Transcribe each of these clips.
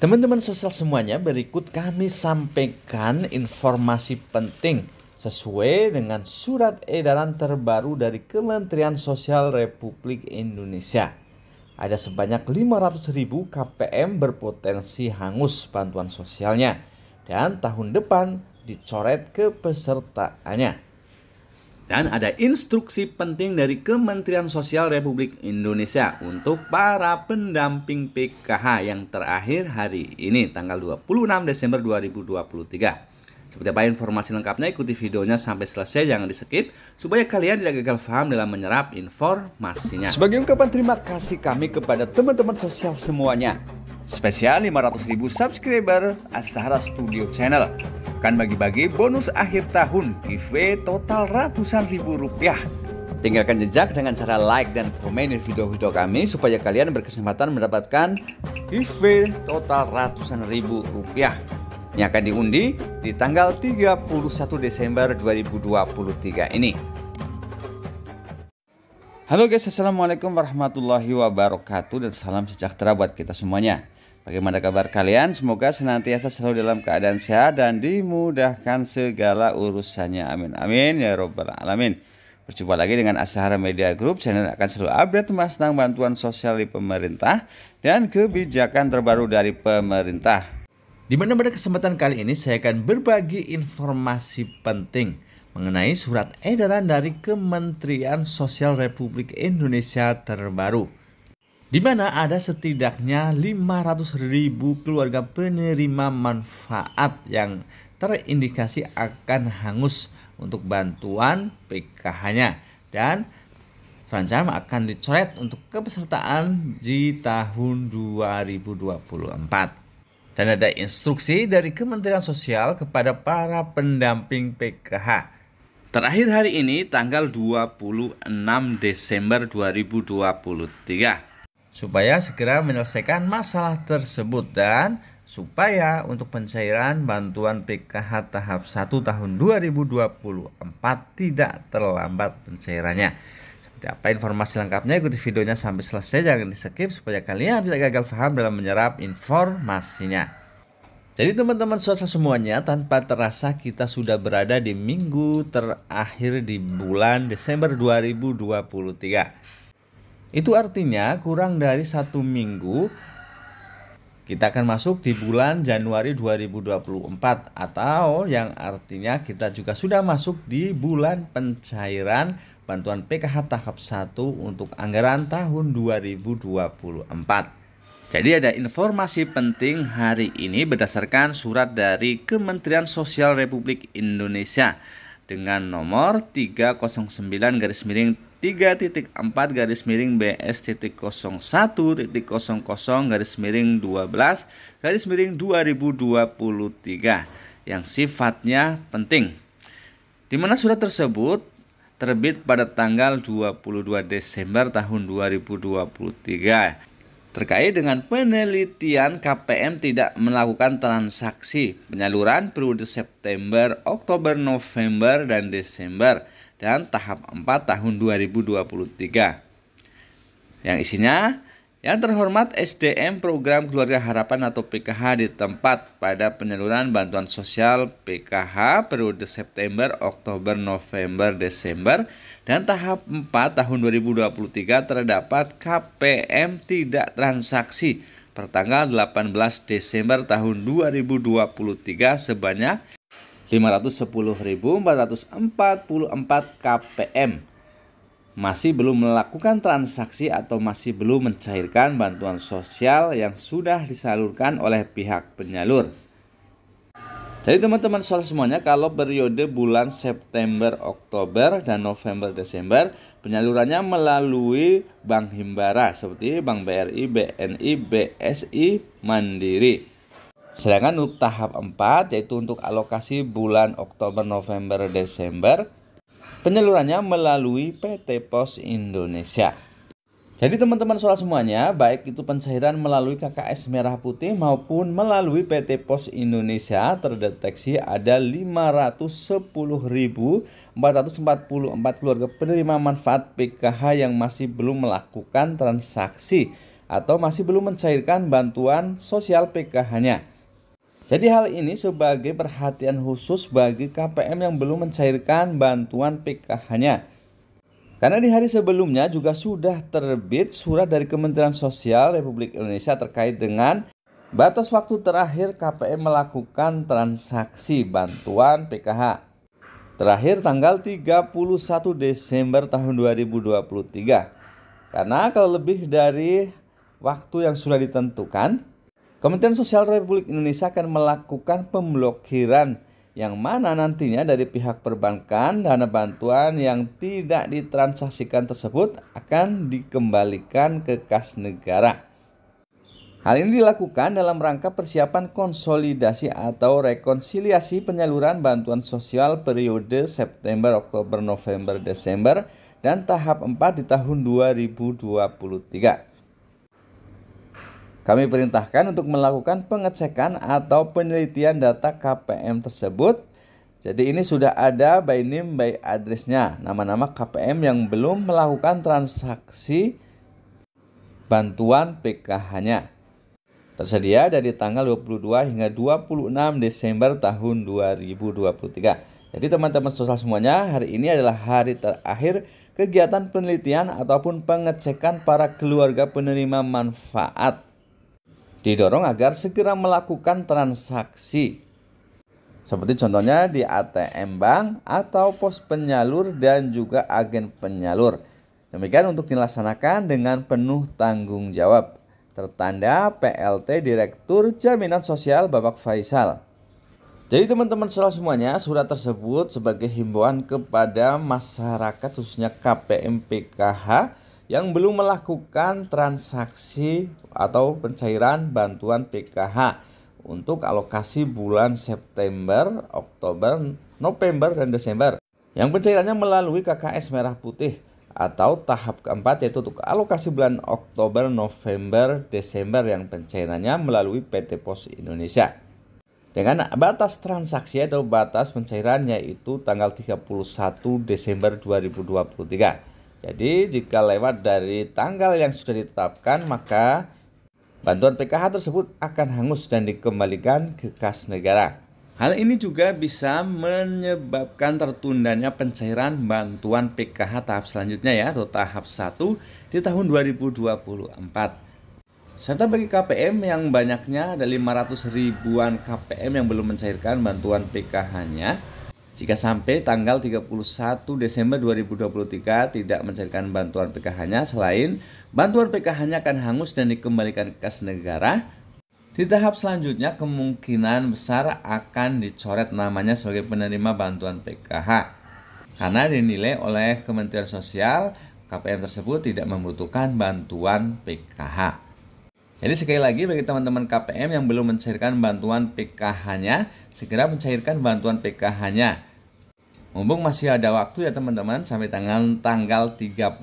Teman-teman sosial semuanya, berikut kami sampaikan informasi penting sesuai dengan surat edaran terbaru dari Kementerian Sosial Republik Indonesia. Ada sebanyak 500 ribu KPM berpotensi hangus bantuan sosialnya dan tahun depan dicoret kepesertaannya. Dan ada instruksi penting dari Kementerian Sosial Republik Indonesia untuk para pendamping PKH yang terakhir hari ini tanggal 26 Desember 2023. Seperti apa informasi lengkapnya ikuti videonya sampai selesai jangan di skip supaya kalian tidak gagal paham dalam menyerap informasinya. Sebagai ungkapan terima kasih kami kepada teman-teman sosial semuanya. Spesial 500.000 subscriber Asahara Studio Channel akan bagi-bagi bonus akhir tahun giveaway total ratusan ribu rupiah. Tinggalkan jejak dengan cara like dan komen di video-video kami supaya kalian berkesempatan mendapatkan giveaway total ratusan ribu rupiah yang akan diundi di tanggal 31 Desember 2023 ini. Halo guys, Assalamualaikum warahmatullahi wabarakatuh dan salam sejahtera buat kita semuanya. Bagaimana kabar kalian? Semoga senantiasa selalu dalam keadaan sehat dan dimudahkan segala urusannya. Amin. Amin ya robbal alamin. Berjumpa lagi dengan Asahara Media Group. Channel akan selalu update tentang bantuan sosial di pemerintah dan kebijakan terbaru dari pemerintah. Di mana pada kesempatan kali ini saya akan berbagi informasi penting mengenai surat edaran dari Kementerian Sosial Republik Indonesia terbaru di mana ada setidaknya 500 ribu keluarga penerima manfaat yang terindikasi akan hangus untuk bantuan PKH-nya dan terancam akan dicoret untuk kepesertaan di tahun 2024 dan ada instruksi dari Kementerian Sosial kepada para pendamping PKH. Terakhir hari ini tanggal 26 Desember 2023 supaya segera menyelesaikan masalah tersebut dan supaya untuk pencairan bantuan PKH tahap 1 tahun 2024 tidak terlambat pencairannya. Seperti apa informasi lengkapnya ikuti videonya sampai selesai jangan di skip supaya kalian tidak gagal paham dalam menyerap informasinya. Jadi teman-teman suasa semuanya tanpa terasa kita sudah berada di minggu terakhir di bulan Desember 2023. Itu artinya kurang dari satu minggu kita akan masuk di bulan Januari 2024 atau yang artinya kita juga sudah masuk di bulan pencairan bantuan PKH tahap 1 untuk anggaran tahun 2024. Jadi ada informasi penting hari ini berdasarkan surat dari Kementerian Sosial Republik Indonesia dengan nomor 309 garis miring 3.4 garis miring BS 01 titik garis miring 12 garis miring 2023 yang sifatnya penting. Di mana surat tersebut terbit pada tanggal 22 Desember tahun 2023 terkait dengan penelitian KPM tidak melakukan transaksi penyaluran periode September, Oktober, November, dan Desember dan tahap 4 tahun 2023. Yang isinya, yang terhormat SDM Program Keluarga Harapan atau PKH di tempat pada penyaluran bantuan sosial PKH periode September, Oktober, November, Desember dan tahap 4 tahun 2023 terdapat KPM tidak transaksi pertanggal 18 Desember tahun 2023 sebanyak 510.444 KPM masih belum melakukan transaksi atau masih belum mencairkan bantuan sosial yang sudah disalurkan oleh pihak penyalur. Jadi teman-teman soal semuanya kalau periode bulan September, Oktober, dan November, Desember penyalurannya melalui Bank Himbara seperti Bank BRI, BNI, BSI, Mandiri. Sedangkan untuk tahap 4 yaitu untuk alokasi bulan Oktober, November, Desember penyeluruhannya melalui PT Pos Indonesia. Jadi teman-teman soal semuanya, baik itu pencairan melalui KKS Merah Putih maupun melalui PT Pos Indonesia terdeteksi ada 510.444 keluarga penerima manfaat PKH yang masih belum melakukan transaksi atau masih belum mencairkan bantuan sosial PKH-nya. Jadi hal ini sebagai perhatian khusus bagi KPM yang belum mencairkan bantuan PKH-nya. Karena di hari sebelumnya juga sudah terbit surat dari Kementerian Sosial Republik Indonesia terkait dengan batas waktu terakhir KPM melakukan transaksi bantuan PKH. Terakhir tanggal 31 Desember tahun 2023. Karena kalau lebih dari waktu yang sudah ditentukan, Kementerian Sosial Republik Indonesia akan melakukan pemblokiran yang mana nantinya dari pihak perbankan dana bantuan yang tidak ditransaksikan tersebut akan dikembalikan ke kas negara. Hal ini dilakukan dalam rangka persiapan konsolidasi atau rekonsiliasi penyaluran bantuan sosial periode September, Oktober, November, Desember dan tahap 4 di tahun 2023. Kami perintahkan untuk melakukan pengecekan atau penelitian data KPM tersebut. Jadi ini sudah ada by name by address-nya, nama-nama KPM yang belum melakukan transaksi bantuan PKH-nya. Tersedia dari tanggal 22 hingga 26 Desember tahun 2023. Jadi teman-teman sosial semuanya, hari ini adalah hari terakhir kegiatan penelitian ataupun pengecekan para keluarga penerima manfaat didorong agar segera melakukan transaksi. Seperti contohnya di ATM bank atau pos penyalur dan juga agen penyalur. Demikian untuk dilaksanakan dengan penuh tanggung jawab. Tertanda PLT Direktur Jaminan Sosial Bapak Faisal. Jadi teman-teman selalu semuanya surat tersebut sebagai himbauan kepada masyarakat khususnya KPM PKH yang belum melakukan transaksi atau pencairan bantuan PKH untuk alokasi bulan September, Oktober, November, dan Desember yang pencairannya melalui KKS Merah Putih atau tahap keempat yaitu untuk alokasi bulan Oktober, November, Desember yang pencairannya melalui PT Pos Indonesia. Dengan batas transaksi atau batas pencairannya itu tanggal 31 Desember 2023. Jadi jika lewat dari tanggal yang sudah ditetapkan maka bantuan PKH tersebut akan hangus dan dikembalikan ke kas negara. Hal ini juga bisa menyebabkan tertundanya pencairan bantuan PKH tahap selanjutnya ya atau tahap 1 di tahun 2024. Serta bagi KPM yang banyaknya ada 500 ribuan KPM yang belum mencairkan bantuan PKH-nya, jika sampai tanggal 31 Desember 2023 tidak mencairkan bantuan PKH-nya selain bantuan PKH-nya akan hangus dan dikembalikan ke kas negara, di tahap selanjutnya kemungkinan besar akan dicoret namanya sebagai penerima bantuan PKH karena dinilai oleh Kementerian Sosial KPM tersebut tidak membutuhkan bantuan PKH. Jadi sekali lagi bagi teman-teman KPM yang belum mencairkan bantuan PKH-nya, segera mencairkan bantuan PKH-nya. Mumpung masih ada waktu ya teman-teman sampai tanggal tanggal 31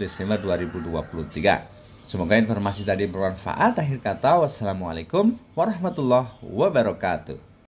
Desember 2023. Semoga informasi tadi bermanfaat. Akhir kata, wassalamualaikum warahmatullahi wabarakatuh.